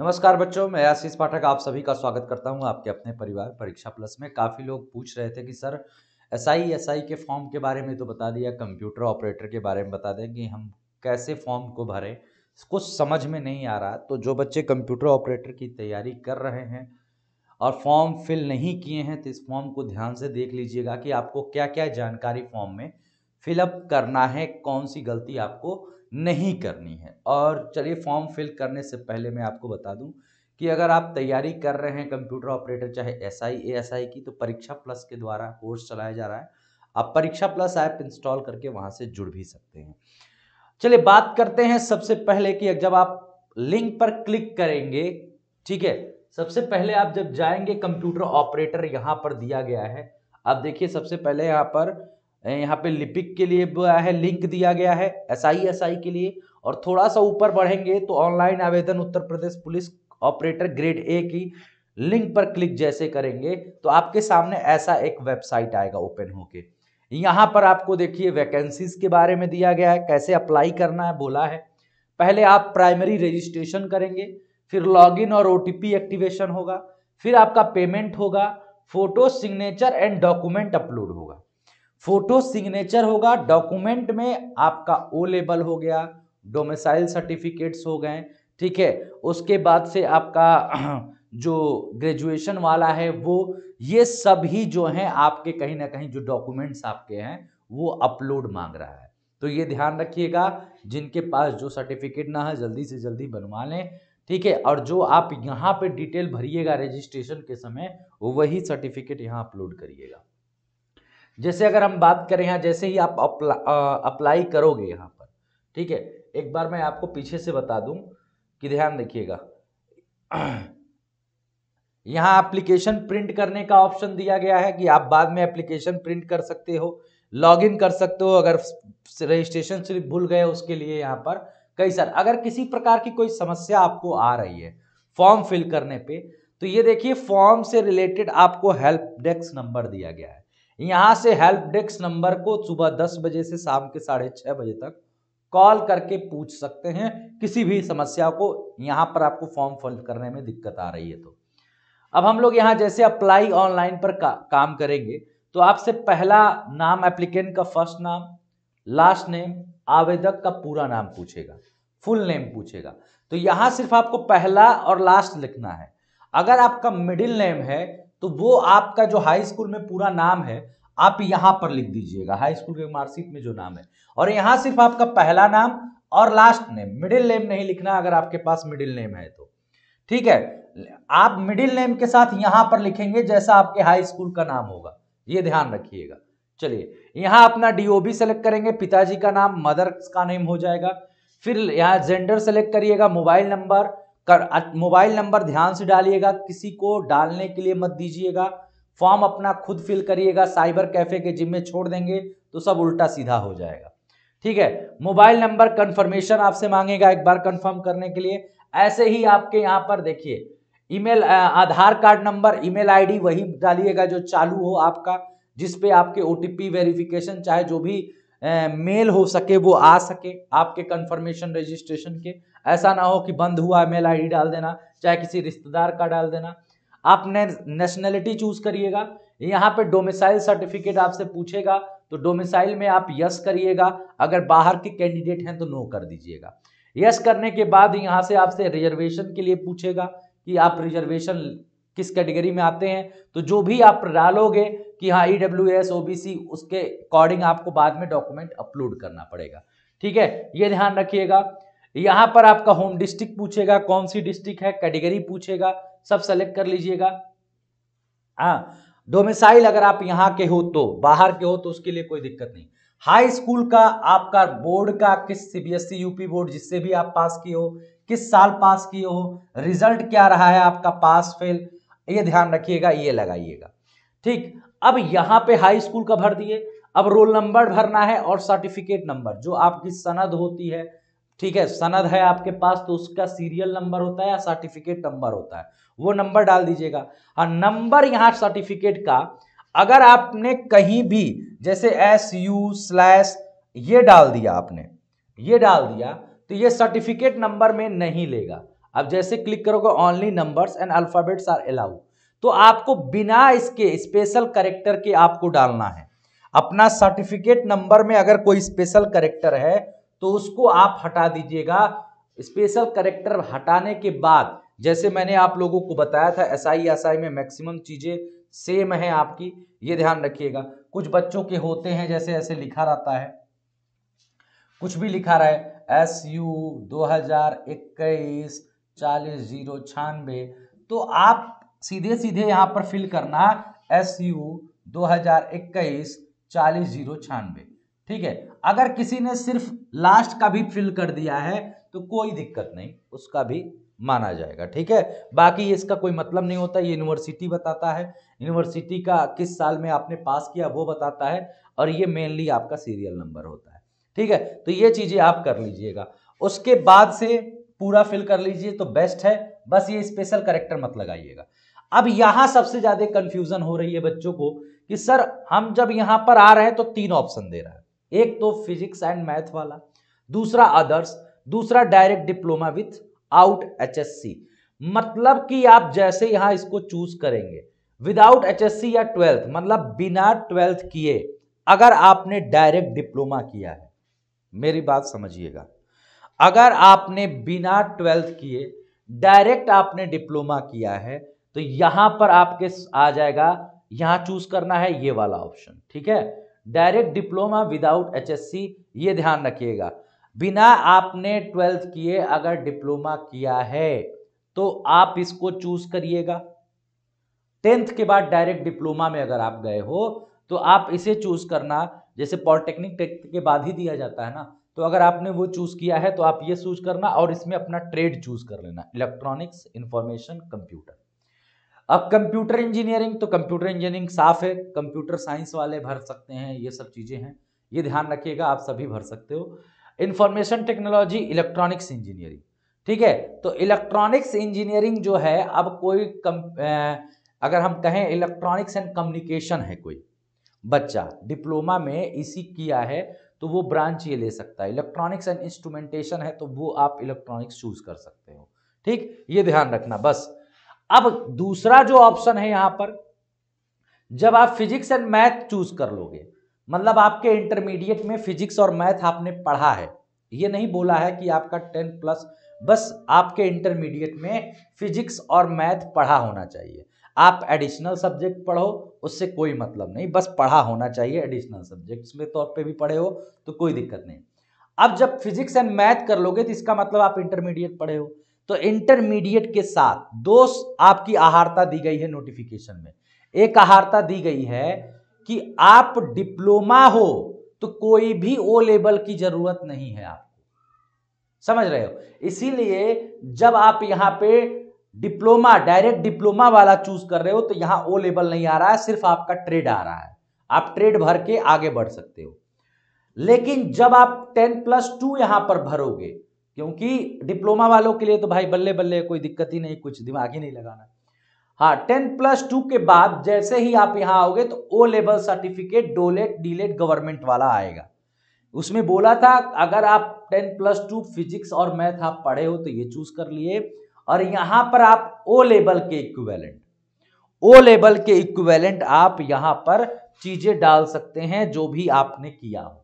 नमस्कार बच्चों मैं आशीष पाठक आप सभी का स्वागत करता हूं आपके अपने परिवार परीक्षा प्लस में काफ़ी लोग पूछ रहे थे कि sir S I S I के फॉर्म के बारे में तो बता दिया कंप्यूटर ऑपरेटर के बारे में बता दें कि हम कैसे फॉर्म को भरें कुछ समझ में नहीं आ रहा तो जो बच्चे कंप्यूटर ऑपरेटर की तैयारी कर रहे हैं और फॉर्म फिल नहीं किए हैं तो इस फॉर्म को ध्यान से देख लीजिएगा कि आपको क्या क्या जानकारी फॉर्म में फिलअप करना है कौन सी गलती आपको नहीं करनी है और चलिए फॉर्म फिल करने से पहले मैं आपको बता दूं कि अगर आप तैयारी कर रहे हैं कंप्यूटर ऑपरेटर चाहे S I A S I की तो परीक्षा प्लस के द्वारा कोर्स चलाया जा रहा है आप परीक्षा प्लस ऐप इंस्टॉल करके वहां से जुड़ भी सकते हैं चलिए बात करते हैं सबसे पहले कि जब आप लिंक पर क्लिक करेंगे ठीक है सबसे पहले आप जब जाएंगे कंप्यूटर ऑपरेटर यहाँ पर दिया गया है आप देखिए सबसे पहले यहाँ पर यहाँ पे लिपिक के लिए है लिंक दिया गया है एसआई एसआई के लिए और थोड़ा सा ऊपर बढ़ेंगे तो ऑनलाइन आवेदन Uttar Pradesh police operator grade A की लिंक पर क्लिक जैसे करेंगे तो आपके सामने ऐसा एक वेबसाइट आएगा ओपन होके यहाँ पर आपको देखिए वैकेंसीज के बारे में दिया गया है कैसे अप्लाई करना है बोला है पहले आप प्राइमरी रजिस्ट्रेशन करेंगे फिर लॉगिन और ओ एक्टिवेशन होगा फिर आपका पेमेंट होगा photo signature and document upload होगा फोटो सिग्नेचर होगा डॉक्यूमेंट में आपका ओ लेबल हो गया डोमिसाइल सर्टिफिकेट्स हो गए ठीक है उसके बाद से आपका जो ग्रेजुएशन वाला है वो ये सभी जो हैं आपके कहीं ना कहीं जो डॉक्यूमेंट्स आपके हैं वो अपलोड मांग रहा है तो ये ध्यान रखिएगा जिनके पास जो सर्टिफिकेट ना है जल्दी से जल्दी बनवा लें ठीक है और जो आप यहाँ पे डिटेल भरिएगा रजिस्ट्रेशन के समय वही सर्टिफिकेट यहाँ अपलोड करिएगा जैसे अगर हम बात करें यहाँ जैसे ही आप अपला, अप्लाई करोगे यहाँ पर ठीक है एक बार मैं आपको पीछे से बता दूँ कि ध्यान रखिएगा यहाँ एप्लीकेशन प्रिंट करने का ऑप्शन दिया गया है कि आप बाद में एप्लीकेशन प्रिंट कर सकते हो लॉगिन कर सकते हो अगर रजिस्ट्रेशन सिर्फ भूल गए उसके लिए यहाँ पर कई सर अगर किसी प्रकार की कोई समस्या आपको आ रही है फॉर्म फिल करने पे तो ये देखिए फॉर्म से रिलेटेड आपको हेल्प डेस्क नंबर दिया गया है यहां से हेल्प डेस्क नंबर को सुबह दस बजे से शाम के साढ़े छह बजे तक कॉल करके पूछ सकते हैं किसी भी समस्या को यहां पर आपको फॉर्म फिल करने में दिक्कत आ रही है तो अब हम लोग यहाँ जैसे अप्लाई ऑनलाइन पर का, काम करेंगे तो आपसे पहला नाम एप्लीकेंट का फर्स्ट नाम लास्ट नेम आवेदक का पूरा नाम पूछेगा फुल नेम पूछेगा तो यहां सिर्फ आपको पहला और लास्ट लिखना है अगर आपका मिडिल नेम है तो वो आपका जो हाई स्कूल में पूरा नाम है आप यहां पर लिख दीजिएगा हाई स्कूल के मार्कशीट में जो नाम है और यहां सिर्फ आपका पहला नाम और लास्ट नेम मिडिल नेम नहीं लिखना अगर आपके पास मिडिल नेम है तो ठीक है आप मिडिल नेम के साथ यहां पर लिखेंगे जैसा आपके हाई स्कूल का नाम होगा ये ध्यान रखिएगा चलिए यहां अपना डीओबी सेलेक्ट करेंगे पिताजी का नाम मदर का नेम हो जाएगा फिर यहां जेंडर सेलेक्ट करिएगा मोबाइल नंबर कर मोबाइल नंबर ध्यान से डालिएगा किसी को डालने के लिए मत दीजिएगा फॉर्म अपना खुद फिल करिएगा साइबर कैफे के जिम्मे छोड़ देंगे तो सब उल्टा सीधा हो जाएगा ठीक है मोबाइल नंबर कंफर्मेशन आपसे मांगेगा एक बार कंफर्म करने के लिए ऐसे ही आपके यहाँ पर देखिए email Aadhaar card number email ID वही डालिएगा जो चालू हो आपका जिस पे आपके ओ वेरिफिकेशन चाहे जो भी मेल हो सके वो आ सके आपके कंफर्मेशन रजिस्ट्रेशन के ऐसा ना हो कि बंद हुआ है मेल आई डाल देना चाहे किसी रिश्तेदार का डाल देना आप ने चूज करिएगा यहाँ पे डोमिसाइल सर्टिफिकेट आपसे पूछेगा तो डोमिसाइल में आप यस करिएगा अगर बाहर के कैंडिडेट हैं तो नो कर दीजिएगा यस करने के बाद यहाँ से आपसे रिजर्वेशन के लिए पूछेगा कि आप रिजर्वेशन किस कैटेगरी में आते हैं तो जो भी आप डालोगे कि हाँ E W S O B C उसके अकॉर्डिंग आपको बाद में डॉक्यूमेंट अपलोड करना पड़ेगा ठीक है ये ध्यान रखिएगा यहां पर आपका होम डिस्ट्रिक्ट पूछेगा कौन सी डिस्ट्रिक्ट है कैटेगरी पूछेगा सब सेलेक्ट कर लीजिएगा हाँ डोमिसाइल अगर आप यहाँ के हो तो बाहर के हो तो उसके लिए कोई दिक्कत नहीं हाई स्कूल का आपका बोर्ड का किस सीबीएसई यूपी बोर्ड जिससे भी आप पास किए हो किस साल पास किए हो रिजल्ट क्या रहा है आपका पास फेल ये ध्यान रखिएगा ये लगाइएगा ठीक अब यहां पे हाई स्कूल का भर दिए अब रोल नंबर भरना है और सर्टिफिकेट नंबर जो आपकी सनद होती है ठीक है सनद है आपके पास तो उसका सीरियल नंबर होता है या सर्टिफिकेट नंबर होता है वो नंबर डाल दीजिएगा और हाँ, नंबर यहाँ सर्टिफिकेट का अगर आपने कहीं भी जैसे एस यू स्लैश ये डाल दिया आपने ये डाल दिया तो ये सर्टिफिकेट नंबर में नहीं लेगा अब जैसे क्लिक करोगे only numbers and alphabets are allowed तो आपको बिना इसके स्पेशल करेक्टर के आपको डालना है अपना सर्टिफिकेट नंबर में अगर कोई स्पेशल करेक्टर है तो उसको आप हटा दीजिएगा स्पेशल करेक्टर हटाने के बाद जैसे मैंने आप लोगों को बताया था एस आई एस आई में मैक्सिमम चीज़ें सेम है आपकी ये ध्यान रखिएगा कुछ बच्चों के होते हैं जैसे ऐसे लिखा रहता है कुछ भी लिखा रहा है एस यू दो हजार इक्कीस चालीस जीरो छियानवे तो आप सीधे सीधे यहां पर फिल करना एस यू दो हजार इक्कीस चालीस जीरो छियानवे ठीक है अगर किसी ने सिर्फ लास्ट का भी फिल कर दिया है तो कोई दिक्कत नहीं उसका भी माना जाएगा ठीक है बाकी इसका कोई मतलब नहीं होता ये यूनिवर्सिटी बताता है यूनिवर्सिटी का किस साल में आपने पास किया वो बताता है और ये मेनली आपका सीरियल नंबर होता है ठीक है तो ये चीज़ें आप कर लीजिएगा उसके बाद से पूरा फिल कर लीजिए तो बेस्ट है बस ये स्पेशल करेक्टर मत लगाइएगा अब यहाँ सबसे ज़्यादा कन्फ्यूज़न हो रही है बच्चों को कि सर हम जब यहाँ पर आ रहे हैं तो तीन ऑप्शन दे रहा है एक तो फिजिक्स एंड मैथ वाला दूसरा अदर्स दूसरा direct diploma without H मतलब कि आप जैसे यहां इसको चूज करेंगे विदाउट एच या ट्वेल्थ मतलब बिना ट्वेल्थ किए अगर आपने डायरेक्ट डिप्लोमा किया है मेरी बात समझिएगा अगर आपने बिना ट्वेल्थ किए डायरेक्ट आपने डिप्लोमा किया है तो यहां पर आपके आ जाएगा यहां चूज करना है ये वाला ऑप्शन ठीक है डायरेक्ट डिप्लोमा विदाउट सी ये ध्यान रखिएगा बिना आपने ट्वेल्थ किए अगर डिप्लोमा किया है तो आप इसको चूज करिएगा टेंथ के बाद डायरेक्ट डिप्लोमा में अगर आप गए हो तो आप इसे चूज करना जैसे पॉलिटेक्निक के बाद ही दिया जाता है ना तो अगर आपने वो चूज किया है तो आप ये चूज करना और इसमें अपना ट्रेड चूज कर लेना इलेक्ट्रॉनिक्स इंफॉर्मेशन कंप्यूटर अब कंप्यूटर इंजीनियरिंग तो कंप्यूटर इंजीनियरिंग साफ है कंप्यूटर साइंस वाले भर सकते हैं ये सब चीज़ें हैं ये ध्यान रखिएगा आप सभी भर सकते हो इंफॉर्मेशन टेक्नोलॉजी इलेक्ट्रॉनिक्स इंजीनियरिंग ठीक है तो इलेक्ट्रॉनिक्स इंजीनियरिंग जो है अब कोई कम अगर हम कहें इलेक्ट्रॉनिक्स एंड कम्युनिकेशन है कोई बच्चा डिप्लोमा में इसी किया है तो वो ब्रांच ये ले सकता है इलेक्ट्रॉनिक्स एंड इंस्ट्रूमेंटेशन है तो वो आप इलेक्ट्रॉनिक्स चूज कर सकते हो ठीक ये ध्यान रखना बस अब दूसरा जो ऑप्शन है यहां पर जब आप फिजिक्स एंड मैथ चूज कर लोगे मतलब आपके इंटरमीडिएट में फिजिक्स और मैथ आपने पढ़ा है ये नहीं बोला है कि आपका टेन प्लस बस आपके इंटरमीडिएट में फिजिक्स और मैथ पढ़ा होना चाहिए आप एडिशनल सब्जेक्ट पढ़ो उससे कोई मतलब नहीं बस पढ़ा होना चाहिए एडिशनल सब्जेक्ट्स में तौर पे भी पढ़े हो तो कोई दिक्कत नहीं अब जब फिजिक्स एंड मैथ कर लोगे तो इसका मतलब आप इंटरमीडिएट पढ़े हो तो इंटरमीडिएट के साथ दो आपकी आहारता दी गई है नोटिफिकेशन में एक आहारता दी गई है कि आप डिप्लोमा हो तो कोई भी ओ लेवल की जरूरत नहीं है आपको समझ रहे हो इसीलिए जब आप यहां पे डिप्लोमा डायरेक्ट डिप्लोमा वाला चूज कर रहे हो तो यहां ओ लेवल नहीं आ रहा है सिर्फ आपका ट्रेड आ रहा है आप ट्रेड भर के आगे बढ़ सकते हो लेकिन जब आप टेन प्लस टू यहां पर भरोगे क्योंकि डिप्लोमा वालों के लिए तो भाई बल्ले बल्ले कोई दिक्कत ही नहीं कुछ दिमाग ही नहीं लगाना हाँ टेन प्लस टू के बाद जैसे ही आप यहाँ आओगे तो ओ लेवल सर्टिफिकेट डोलेट डीलेट गवर्नमेंट वाला आएगा उसमें बोला था अगर आप टेन प्लस टू फिजिक्स और मैथ आप पढ़े हो तो ये चूज कर लिए और यहां पर आप ओ लेवल के इक्वेलेंट ओ लेवल के इक्वेलेंट आप यहाँ पर चीजें डाल सकते हैं जो भी आपने किया हो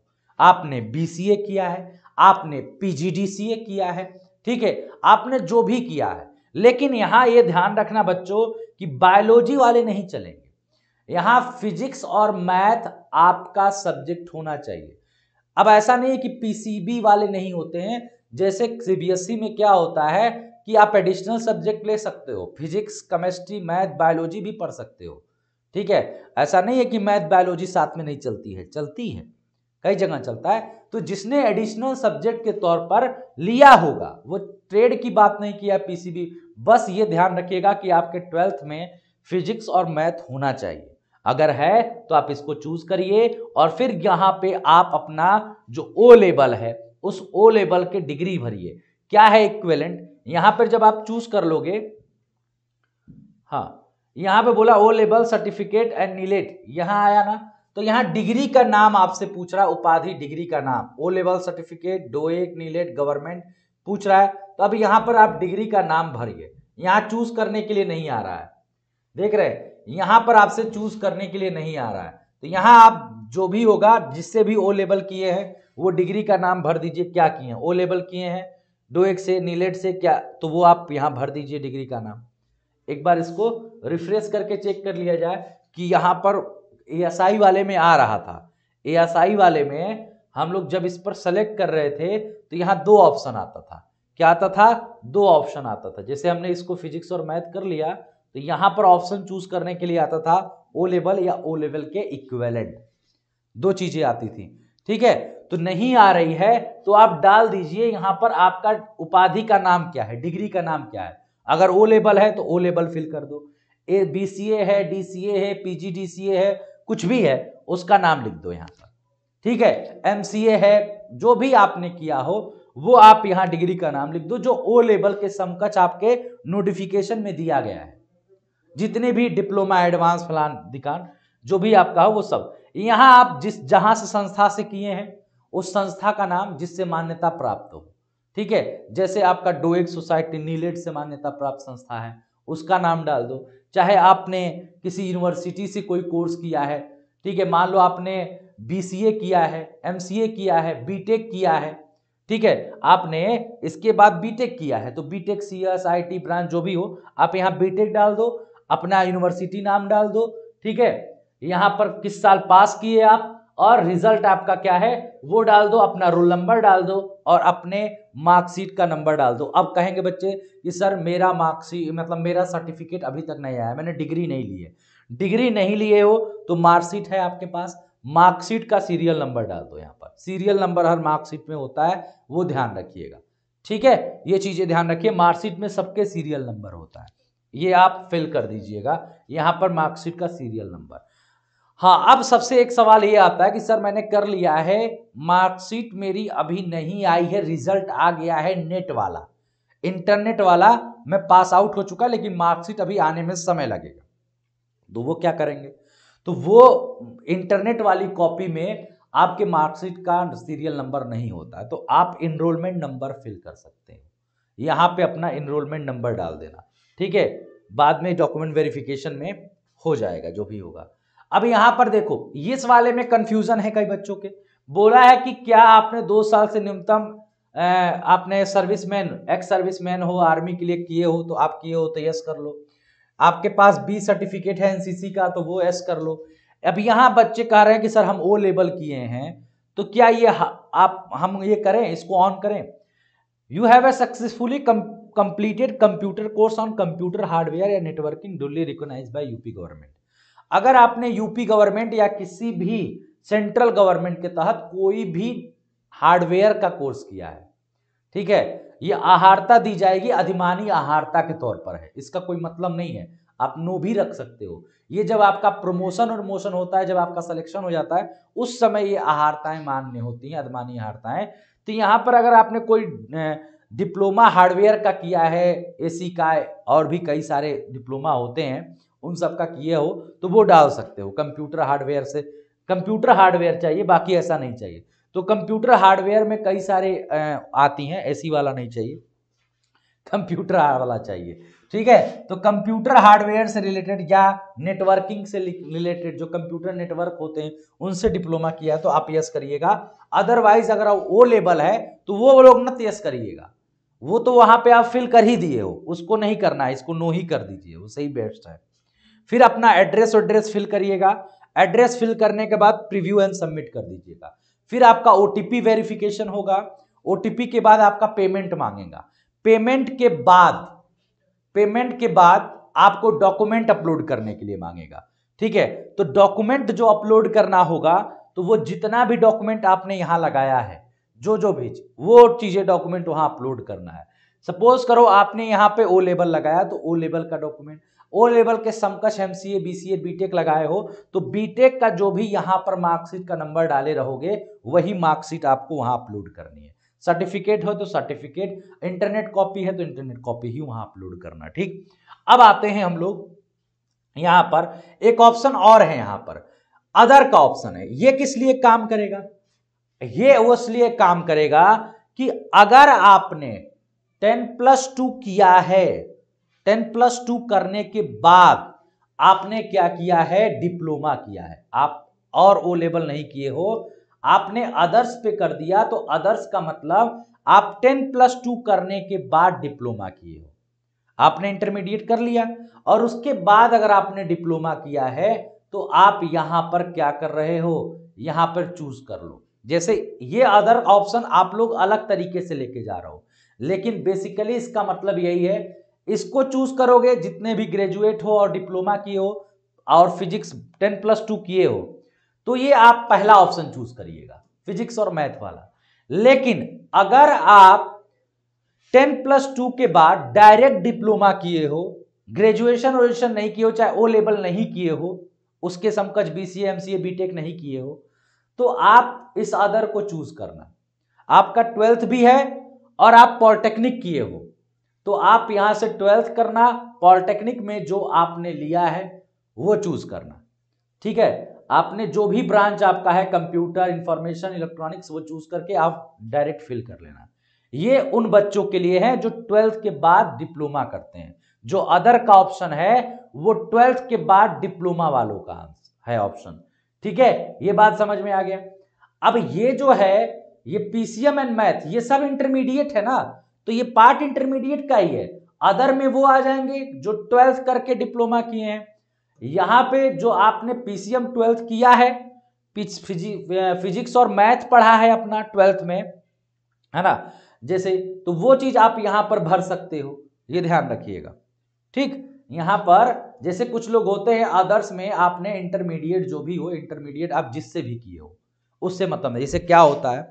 आपने ए किया है आपने पीजीडीसीए किया है ठीक है आपने जो भी किया है लेकिन यहां ये ध्यान रखना बच्चों कि बायोलॉजी वाले नहीं चलेंगे यहां फिजिक्स और मैथ आपका सब्जेक्ट होना चाहिए अब ऐसा नहीं है कि पीसीबी वाले नहीं होते हैं जैसे सीबीएसई e में क्या होता है कि आप एडिशनल सब्जेक्ट ले सकते हो फिजिक्स केमिस्ट्री मैथ बायोलॉजी भी पढ़ सकते हो ठीक है ऐसा नहीं है कि मैथ बायोलॉजी साथ में नहीं चलती है चलती है कई जगह चलता है तो जिसने एडिशनल सब्जेक्ट के तौर पर लिया होगा वो ट्रेड की बात नहीं किया पीसीबी बस ये ध्यान रखिएगा कि आपके ट्वेल्थ में फिजिक्स और मैथ होना चाहिए अगर है तो आप इसको चूज करिए और फिर यहाँ पे आप अपना जो ओ लेवल है उस ओ लेवल के डिग्री भरिए क्या है इक्वेलेंट यहाँ पर जब आप चूज कर लोगे हाँ यहाँ पे बोला O level certificate and NIELIT यहाँ आया ना तो यहाँ डिग्री का नाम आपसे पूछ रहा है उपाधि डिग्री का नाम O level certificate DOEACC NIELIT government पूछ रहा है तो अब यहाँ पर आप डिग्री का नाम भरिए यहाँ चूज करने के लिए नहीं आ रहा है देख रहे यहाँ पर आपसे चूज करने के लिए नहीं आ रहा है तो यहाँ आप जो भी होगा जिससे भी ओ लेवल किए हैं वो डिग्री का नाम भर दीजिए क्या किए हैं ओ लेवल किए हैं डोएक से नीलेट से क्या तो वो आप यहाँ भर दीजिए डिग्री का नाम एक बार इसको रिफ्रेश करके चेक कर लिया जाए कि यहाँ पर एएसआई वाले में आ रहा था एएसआई वाले में हम लोग जब इस पर सेलेक्ट कर रहे थे तो यहाँ दो ऑप्शन आता था क्या आता था दो ऑप्शन आता था जैसे हमने इसको फिजिक्स और मैथ कर लिया तो यहाँ पर ऑप्शन चूज करने के लिए आता था ओ लेवल या ओ लेवल के इक्वेलेंट दो चीजें आती थी ठीक है तो नहीं आ रही है तो आप डाल दीजिए यहाँ पर आपका उपाधि का नाम क्या है डिग्री का नाम क्या है अगर ओ लेवल है तो ओ लेवल फिल कर दो ए बी सी ए है डी सी ए है पी जी डी सी ए है कुछ भी है उसका नाम लिख दो यहाँ पर ठीक है एम है जो भी आपने किया हो वो आप यहाँ डिग्री का नाम लिख दो जो ओ लेवल के समकक्ष आपके नोटिफिकेशन में दिया गया है जितने भी डिप्लोमा एडवांस फलान दिकान जो भी आपका हो वो सब यहाँ आप जिस जहां से संस्था से किए हैं उस संस्था का नाम जिससे मान्यता प्राप्त हो ठीक है जैसे आपका डोएक सोसाइटी नीलेट से मान्यता प्राप्त संस्था है उसका नाम डाल दो चाहे आपने किसी यूनिवर्सिटी से कोई कोर्स किया है ठीक है मान लो आपने बी किया है एम किया है बी किया है ठीक है आपने इसके बाद बीटेक किया है तो BTech C S I T branch जो भी हो आप यहाँ बीटेक डाल दो अपना यूनिवर्सिटी नाम डाल दो ठीक है यहाँ पर किस साल पास किए आप और रिजल्ट आपका क्या है वो डाल दो अपना रोल नंबर डाल दो और अपने मार्कशीट का नंबर डाल दो अब कहेंगे बच्चे कि सर मेरा मार्कशीट मतलब मेरा सर्टिफिकेट अभी तक नहीं आया मैंने डिग्री नहीं ली है डिग्री नहीं लिए हो तो मार्कशीट है आपके पास मार्कशीट का सीरियल नंबर डाल दो यहाँ पर सीरियल नंबर हर मार्कशीट में होता है वो ध्यान रखिएगा ठीक है ये चीज़ें ध्यान रखिए मार्कशीट में सबके सीरियल नंबर होता है ये आप फिल कर दीजिएगा यहाँ पर मार्कशीट का सीरियल नंबर हाँ अब सबसे एक सवाल ये आता है कि सर मैंने कर लिया है मार्कशीट मेरी अभी नहीं आई है रिजल्ट आ गया है नेट वाला इंटरनेट वाला मैं पास आउट हो चुका लेकिन मार्कशीट अभी आने में समय लगेगा तो वो क्या करेंगे तो वो इंटरनेट वाली कॉपी में आपके मार्कशीट का सीरियल नंबर नहीं होता है तो आप इनरोलमेंट नंबर फिल कर सकते हैं यहाँ पे अपना इनरोलमेंट नंबर डाल देना ठीक है बाद में डॉक्यूमेंट वेरिफिकेशन में हो जाएगा जो भी होगा अब यहां पर देखो इस वाले में कंफ्यूजन है कई बच्चों के बोला है कि क्या आपने दो साल से न्यूनतम आपने सर्विसमैन एक्स सर्विसमैन हो आर्मी के लिए किए हो तो आप किए हो तो यस कर लो आपके पास बी सर्टिफिकेट है एनसीसी का तो वो यस कर लो अब यहाँ बच्चे कह रहे हैं कि सर हम ओ लेबल किए हैं तो क्या ये आप हम ये करें इसको ऑन करें you have a successfully completed computer course on computer hardware या networking duly recognise by UP government अगर आपने यूपी गवर्नमेंट या किसी भी सेंट्रल गवर्नमेंट के तहत कोई भी हार्डवेयर का कोर्स किया है ठीक है ये आहारता दी जाएगी अधिमानी आहारता के तौर पर है इसका कोई मतलब नहीं है आप नो भी रख सकते हो ये जब आपका प्रमोशन और मोशन होता है जब आपका सिलेक्शन हो जाता है उस समय ये आहारताएं मान्य होती हैं अधिमानी आहारताएं तो यहाँ पर अगर आपने कोई डिप्लोमा हार्डवेयर का किया है एसी का और भी कई सारे डिप्लोमा होते हैं उन सब का किए हो तो वो डाल सकते हो कंप्यूटर हार्डवेयर से कंप्यूटर हार्डवेयर चाहिए बाकी ऐसा नहीं चाहिए तो कंप्यूटर हार्डवेयर में कई सारे आती हैं ऐसी वाला नहीं चाहिए कंप्यूटर वाला चाहिए ठीक है तो कंप्यूटर हार्डवेयर से रिलेटेड या नेटवर्किंग से रिलेटेड जो कंप्यूटर नेटवर्क होते हैं उनसे डिप्लोमा किया है तो आप यस करिएगा अदरवाइज अगर वो लेवल है तो वो लोग मत यस करिएगा वो तो वहां पे आप फिल कर ही दिए हो उसको नहीं करना है इसको नो ही कर दीजिए वो सही बेस्ट है फिर अपना एड्रेस वेस फिल करिएगा एड्रेस फिल करने के बाद प्रीव्यू एंड सबमिट कर दीजिएगा फिर आपका ओ वेरिफिकेशन होगा ओ के बाद आपका पेमेंट मांगेगा पेमेंट के बाद पेमेंट के बाद आपको डॉक्यूमेंट अपलोड करने के लिए मांगेगा ठीक है तो डॉक्यूमेंट जो अपलोड करना होगा तो वो जितना भी डॉक्यूमेंट आपने यहां लगाया है जो जो भी वो चीज़ें डॉक्यूमेंट वहां अपलोड करना है सपोज करो आपने यहाँ पे ओ लेवल लगाया तो ओ लेवल का डॉक्यूमेंट ओ लेवल के समकक्ष M C A B C A BTech लगाए हो तो बीटेक का जो भी यहाँ पर मार्कशीट का नंबर डाले रहोगे वही मार्कशीट आपको वहाँ अपलोड करनी है सर्टिफिकेट हो तो सर्टिफिकेट इंटरनेट कॉपी है तो इंटरनेट कॉपी ही वहाँ अपलोड करना ठीक अब आते हैं हम लोग यहाँ पर एक ऑप्शन और है यहाँ पर अदर का ऑप्शन है ये किस लिए काम करेगा ये वो इसलिए काम करेगा कि अगर आपने टेन प्लस टू किया है टेन प्लस टू करने के बाद आपने क्या किया है डिप्लोमा किया है आप और ओ लेवल नहीं किए हो आपने अदर्स पे कर दिया तो अदर्स का मतलब आप टेन प्लस टू करने के बाद डिप्लोमा किए हो आपने इंटरमीडिएट कर लिया और उसके बाद अगर आपने डिप्लोमा किया है तो आप यहां पर क्या कर रहे हो यहां पर चूज कर लो जैसे ये अदर ऑप्शन आप लोग अलग तरीके से लेके जा रहे हो लेकिन बेसिकली इसका मतलब यही है इसको चूज करोगे जितने भी ग्रेजुएट हो और डिप्लोमा किए हो और फिजिक्स टेन प्लस टू किए हो तो ये आप पहला ऑप्शन चूज करिएगा फिजिक्स और मैथ वाला लेकिन अगर आप टेन प्लस टू के बाद डायरेक्ट डिप्लोमा किए हो ग्रेजुएशन वजुएशन नहीं किए हो चाहे ओ लेवल नहीं किए हो उसके सी ए बी बीटेक नहीं किए हो तो आप इस अदर को चूज करना आपका ट्वेल्थ भी है और आप पॉलिटेक्निक किए हो तो आप यहां से ट्वेल्थ करना पॉलिटेक्निक में जो आपने लिया है वो चूज करना ठीक है आपने जो भी ब्रांच आपका है कंप्यूटर इंफॉर्मेशन इलेक्ट्रॉनिक्स वो चूज करके आप डायरेक्ट फिल कर लेना ये उन बच्चों के लिए है जो ट्वेल्थ के बाद डिप्लोमा करते हैं जो अदर का ऑप्शन है वो ट्वेल्थ के बाद डिप्लोमा वालों का है ऑप्शन ठीक है ये बात समझ में आ गया अब ये जो है ये पीसीएम एंड मैथ ये सब इंटरमीडिएट है ना तो ये पार्ट इंटरमीडिएट का ही है अदर में वो आ जाएंगे जो ट्वेल्थ करके डिप्लोमा किए हैं यहां पे जो आपने पीसीएम ट्वेल्थ किया है फिजिक्स और मैथ पढ़ा है अपना ट्वेल्थ में है ना जैसे तो वो चीज आप यहां पर भर सकते हो ये ध्यान रखिएगा ठीक यहां पर जैसे कुछ लोग होते हैं आदर्स में आपने इंटरमीडिएट जो भी हो इंटरमीडिएट आप जिससे भी किए हो उससे मतलब जैसे क्या होता है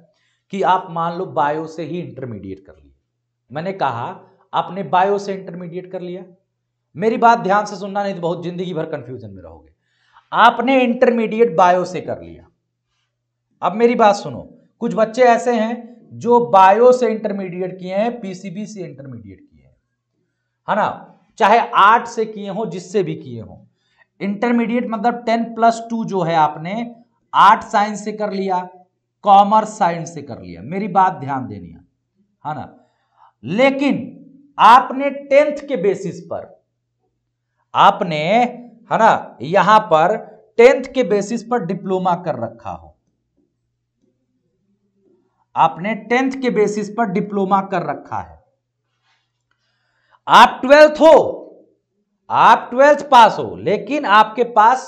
कि आप मान लो बायो से ही इंटरमीडिएट कर लिए मैंने कहा आपने बायो से इंटरमीडिएट कर लिया मेरी बात ध्यान से सुनना नहीं तो बहुत जिंदगी भर कंफ्यूजन में रहोगे आपने इंटरमीडिएट बायो से कर लिया अब मेरी बात सुनो कुछ बच्चे ऐसे हैं जो बायो से इंटरमीडिएट किए हैं पीसीबी से इंटरमीडिएट किए हैं है ना चाहे आर्ट से किए हो जिससे भी किए हो इंटरमीडिएट मतलब टेन प्लस टू जो है आपने आर्ट साइंस से कर लिया कॉमर्स साइंस से कर लिया मेरी बात ध्यान देनी है हाँ ना लेकिन आपने टेंथ के बेसिस पर आपने है ना यहां पर टेंथ के बेसिस पर डिप्लोमा कर रखा हो आपने टेंथ के बेसिस पर डिप्लोमा कर रखा है आप ट्वेल्थ हो आप ट्वेल्थ पास हो लेकिन आपके पास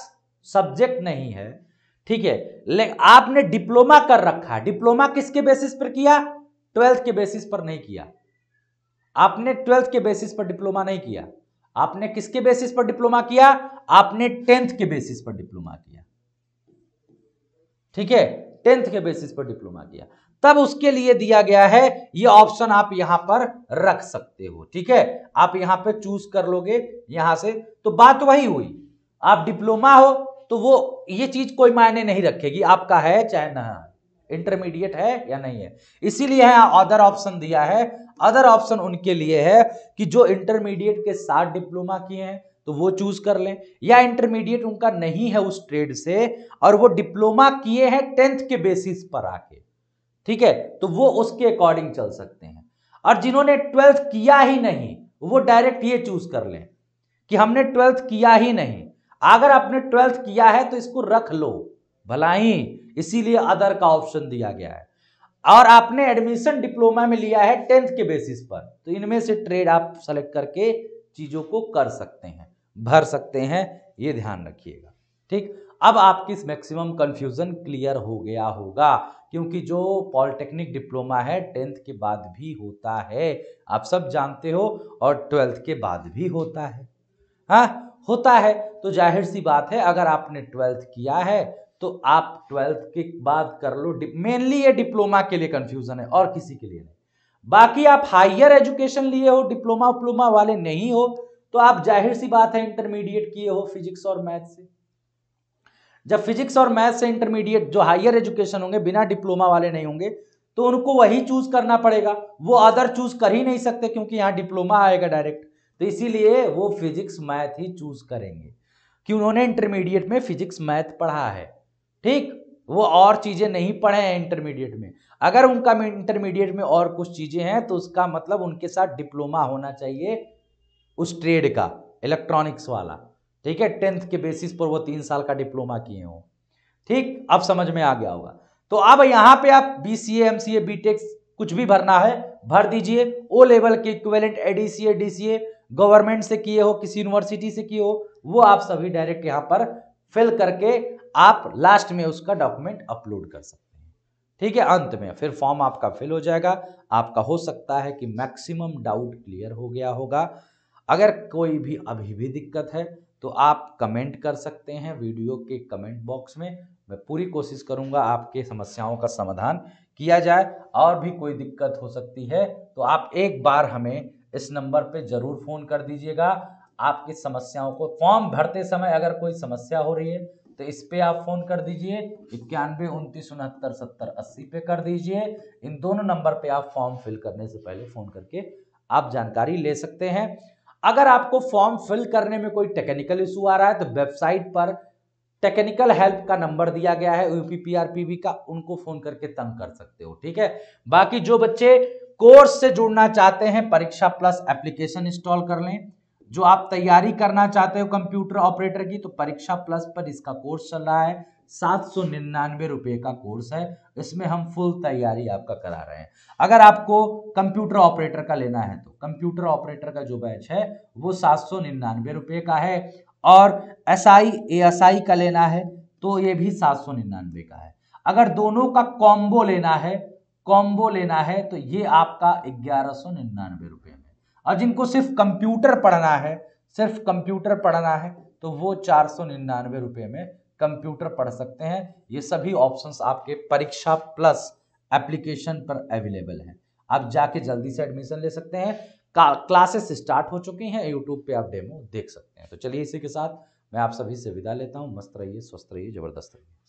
सब्जेक्ट नहीं है ठीक है लेकिन आपने डिप्लोमा कर रखा डिप्लोमा किसके बेसिस पर किया ट्वेल्थ के बेसिस पर नहीं किया आपने ट्वेल्थ के बेसिस पर डिप्लोमा नहीं किया आपने किसके बेसिस पर डिप्लोमा किया आपने टेंथ के बेसिस पर डिप्लोमा किया ठीक है टेंथ के बेसिस पर डिप्लोमा किया तब उसके लिए दिया गया है ये ऑप्शन आप यहां पर रख सकते हो ठीक है आप यहां पर चूज कर लोगे यहां से तो बात वही हुई आप डिप्लोमा हो तो वो ये चीज कोई मायने नहीं रखेगी आपका है चाहे ना इंटरमीडिएट है या नहीं है इसीलिए है अदर ऑप्शन दिया है अदर ऑप्शन उनके लिए है कि जो इंटरमीडिएट के साथ डिप्लोमा किए हैं तो वो चूज कर लें या इंटरमीडिएट उनका नहीं है उस ट्रेड से और वो डिप्लोमा किए हैं टेंथ के बेसिस पर आके ठीक है तो वो उसके अकॉर्डिंग चल सकते हैं और जिन्होंने ट्वेल्थ किया ही नहीं वो डायरेक्ट ये चूज कर लें कि हमने ट्वेल्थ किया ही नहीं अगर आपने ट्वेल्थ किया है तो इसको रख लो भलाई इसीलिए अदर का ऑप्शन दिया गया है और आपने एडमिशन डिप्लोमा में लिया है टेंथ के बेसिस पर तो इनमें से ट्रेड आप सेलेक्ट करके चीज़ों को कर सकते हैं भर सकते हैं ये ध्यान रखिएगा ठीक अब आपकी मैक्सिमम कंफ्यूजन क्लियर हो गया होगा क्योंकि जो पॉलिटेक्निक डिप्लोमा है टेंथ के बाद भी होता है आप सब जानते हो और ट्वेल्थ के बाद भी होता है हा? होता है तो जाहिर सी बात है अगर आपने ट्वेल्थ किया है तो आप ट्वेल्थ के बाद कर लो मेनली ये डिप्लोमा के लिए कंफ्यूजन है और किसी के लिए नहीं बाकी आप हायर एजुकेशन लिए हो डिप्लोमा उप्लोमा वाले नहीं हो तो आप जाहिर सी बात है इंटरमीडिएट किए हो फिजिक्स और मैथ से जब फिजिक्स और मैथ से इंटरमीडिएट जो हायर एजुकेशन होंगे बिना डिप्लोमा वाले नहीं होंगे तो उनको वही चूज करना पड़ेगा वो अदर चूज कर ही नहीं सकते क्योंकि यहाँ डिप्लोमा आएगा डायरेक्ट तो इसीलिए वो फिजिक्स मैथ ही चूज करेंगे कि उन्होंने इंटरमीडिएट में फिजिक्स मैथ पढ़ा है ठीक वो और चीज़ें नहीं पढ़े हैं इंटरमीडिएट में अगर उनका इंटरमीडिएट में और कुछ चीज़ें हैं तो उसका मतलब उनके साथ डिप्लोमा होना चाहिए उस ट्रेड का इलेक्ट्रॉनिक्स वाला ठीक है टेंथ के बेसिस पर वो तीन साल का डिप्लोमा किए हों ठीक अब समझ में आ गया होगा तो अब यहां पे आप B C M C A B techs कुछ भी भरना है भर दीजिए ओ लेवल के इक्वेलेंट एडीसीए डीसीए गवर्नमेंट से किए हो किसी यूनिवर्सिटी से किए हो वो आप सभी डायरेक्ट यहाँ पर फिल करके आप लास्ट में उसका डॉक्यूमेंट अपलोड कर सकते हैं ठीक है अंत में फिर फॉर्म आपका फिल हो जाएगा आपका हो सकता है कि मैक्सिमम डाउट क्लियर हो गया होगा अगर कोई भी अभी भी दिक्कत है तो आप कमेंट कर सकते हैं वीडियो के कमेंट बॉक्स में मैं पूरी कोशिश करूंगा आपके समस्याओं का समाधान किया जाए और भी कोई दिक्कत हो सकती है तो आप एक बार हमें इस नंबर पे ज़रूर फ़ोन कर दीजिएगा आपकी समस्याओं को फॉर्म भरते समय अगर कोई समस्या हो रही है तो इस पे आप फ़ोन कर दीजिए इक्यानवे उनतीस उनहत्तर सत्तर अस्सी पे कर दीजिए इन दोनों नंबर पे आप फॉर्म फिल करने से पहले फ़ोन करके आप जानकारी ले सकते हैं अगर आपको फॉर्म फिल करने में कोई टेक्निकल इशू आ रहा है तो वेबसाइट पर टेक्निकल हेल्प का नंबर दिया गया है यूपीपीआरपीबी का उनको फ़ोन करके तंग कर सकते हो ठीक है बाकी जो बच्चे कोर्स से जुड़ना चाहते हैं परीक्षा प्लस एप्लीकेशन इंस्टॉल कर लें जो आप तैयारी करना चाहते हो कंप्यूटर ऑपरेटर की तो परीक्षा प्लस पर इसका कोर्स चल रहा है सात सौ निन्यानवे रुपये का कोर्स है इसमें हम फुल तैयारी आपका करा रहे हैं अगर आपको कंप्यूटर ऑपरेटर का लेना है तो कंप्यूटर ऑपरेटर का जो बैच है वो सात सौ निन्यानवे रुपये का है और एस आई ए एस आई का लेना है तो ये भी सात सौ निन्यानवे का है अगर दोनों का कॉम्बो लेना है कॉम्बो लेना है तो ये आपका ग्यारह सौ निन्यानवे रुपये में और जिनको सिर्फ कंप्यूटर पढ़ना है सिर्फ कंप्यूटर पढ़ना है तो वो चार सौ निन्यानवे रुपये में कंप्यूटर पढ़ सकते हैं ये सभी ऑप्शंस आपके परीक्षा प्लस एप्लीकेशन पर अवेलेबल हैं आप जाके जल्दी से एडमिशन ले सकते हैं क्लासेस स्टार्ट हो चुकी हैं यूट्यूब पे आप डेमो देख सकते हैं तो चलिए इसी के साथ मैं आप सभी से विदा लेता हूँ मस्त रहिए स्वस्थ रहिए जबरदस्त रहिए